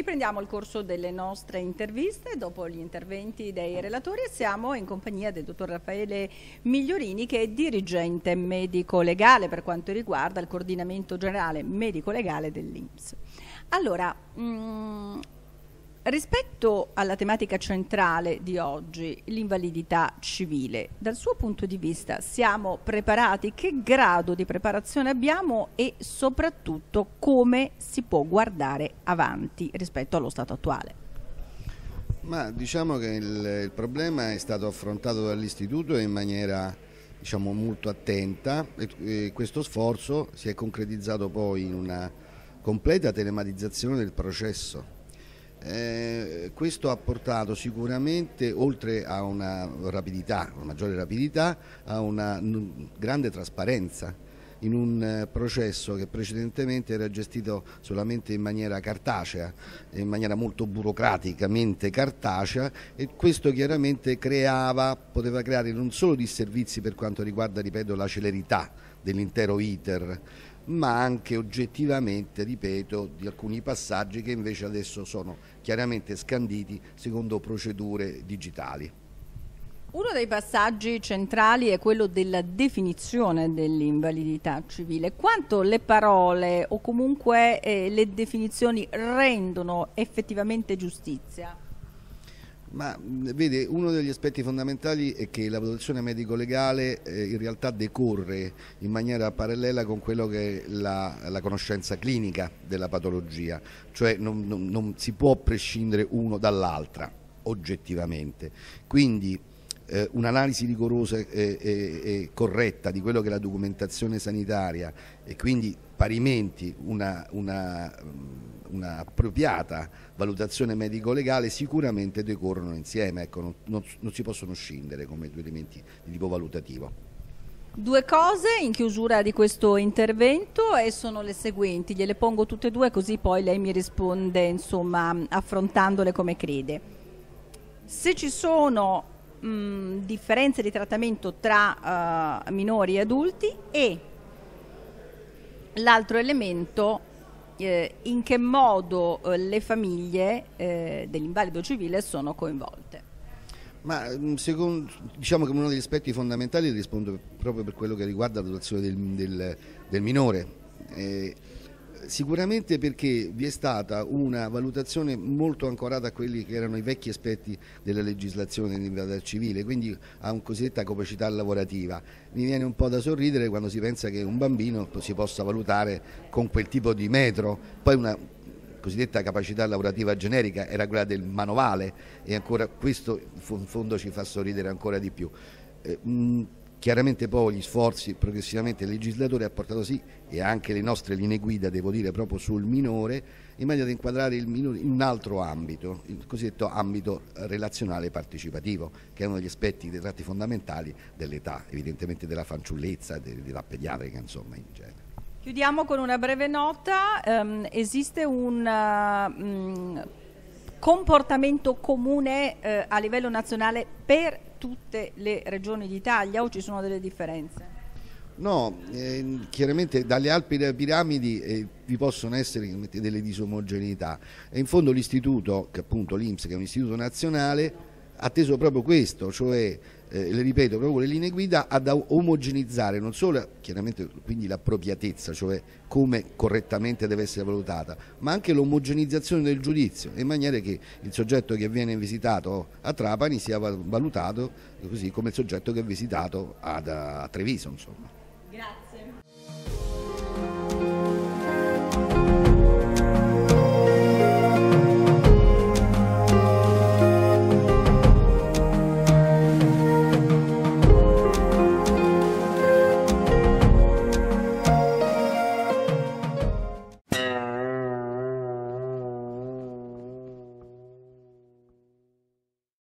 Riprendiamo il corso delle nostre interviste dopo gli interventi dei relatori e siamo in compagnia del dottor Raffaele Migliorini che è dirigente medico legale per quanto riguarda il coordinamento generale medico legale dell'Inps. Allora, mh, mm, Rispetto alla tematica centrale di oggi, l'invalidità civile, dal suo punto di vista siamo preparati? Che grado di preparazione abbiamo e soprattutto come si può guardare avanti rispetto allo stato attuale? Ma diciamo che il, il problema è stato affrontato dall'Istituto in maniera diciamo, molto attenta e, e questo sforzo si è concretizzato poi in una completa telematizzazione del processo eh, questo ha portato sicuramente, oltre a una rapidità, una maggiore rapidità, a una grande trasparenza in un eh, processo che precedentemente era gestito solamente in maniera cartacea, in maniera molto burocraticamente cartacea e questo chiaramente creava, poteva creare non solo disservizi per quanto riguarda, ripeto, la celerità dell'intero iter, ma anche oggettivamente, ripeto, di alcuni passaggi che invece adesso sono chiaramente scanditi secondo procedure digitali. Uno dei passaggi centrali è quello della definizione dell'invalidità civile. Quanto le parole o comunque eh, le definizioni rendono effettivamente giustizia? Ma vede, uno degli aspetti fondamentali è che la valutazione medico-legale eh, in realtà decorre in maniera parallela con quello che è la, la conoscenza clinica della patologia, cioè non, non, non si può prescindere uno dall'altra oggettivamente. Quindi eh, un'analisi rigorosa e, e, e corretta di quello che è la documentazione sanitaria e quindi parimenti una, una, mm, una appropriata valutazione medico-legale sicuramente decorrono insieme, ecco, non, non, non si possono scindere come due elementi di tipo valutativo. Due cose in chiusura di questo intervento e sono le seguenti, gliele pongo tutte e due così poi lei mi risponde insomma affrontandole come crede. Se ci sono mh, mm, differenze di trattamento tra uh, minori e adulti e l'altro elemento eh, in che modo eh, le famiglie eh, dell'invalido civile sono coinvolte. Ma mm, secondo, diciamo che uno degli aspetti fondamentali risponde proprio per quello che riguarda la protezione del, del, del minore. Eh, Sicuramente perché vi è stata una valutazione molto ancorata a quelli che erano i vecchi aspetti della legislazione dell'invadere civile, quindi a una cosiddetta capacità lavorativa. Mi viene un po' da sorridere quando si pensa che un bambino si possa valutare con quel tipo di metro, poi una cosiddetta capacità lavorativa generica era quella del manovale e ancora questo in fondo ci fa sorridere ancora di più. Eh, mh, Chiaramente poi gli sforzi progressivamente del legislatore ha portato sì, e anche le nostre linee guida, devo dire, proprio sul minore, in maniera da inquadrare il minore in un altro ambito, il cosiddetto ambito relazionale partecipativo, che è uno degli aspetti dei tratti fondamentali dell'età, evidentemente della fanciullezza, dell'età pediatrica, insomma, in genere. Chiudiamo con una breve nota. Um, esiste un mm, comportamento comune uh, a livello nazionale per tutte le regioni d'Italia o ci sono delle differenze? No, eh, chiaramente dalle Alpi alle piramidi eh, vi possono essere delle disomogeneità e in fondo l'istituto, che appunto l'Inps, che è un istituto nazionale, atteso proprio questo, cioè eh, le ripeto, proprio le linee guida ad omogenizzare non solo chiaramente quindi l'appropriatezza, cioè come correttamente deve essere valutata, ma anche l'omogenizzazione del giudizio, in maniera che il soggetto che viene visitato a Trapani sia valutato così come il soggetto che è visitato ad, a Treviso. Insomma. Grazie.